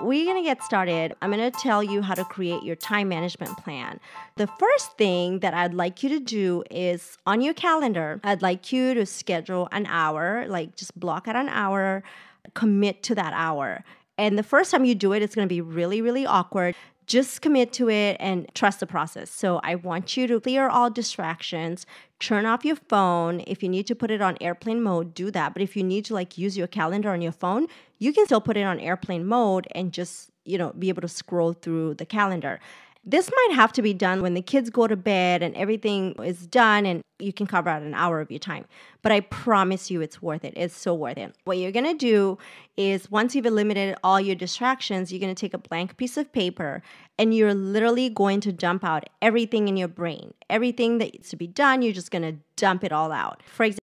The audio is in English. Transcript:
We're going to get started. I'm going to tell you how to create your time management plan. The first thing that I'd like you to do is on your calendar, I'd like you to schedule an hour, like just block out an hour, commit to that hour. And the first time you do it, it's going to be really, really awkward just commit to it and trust the process. So I want you to clear all distractions, turn off your phone. If you need to put it on airplane mode, do that. But if you need to like use your calendar on your phone, you can still put it on airplane mode and just, you know, be able to scroll through the calendar. This might have to be done when the kids go to bed and everything is done and you can cover out an hour of your time. But I promise you it's worth it. It's so worth it. What you're going to do is once you've eliminated all your distractions, you're going to take a blank piece of paper and you're literally going to dump out everything in your brain. Everything that needs to be done, you're just going to dump it all out. For example,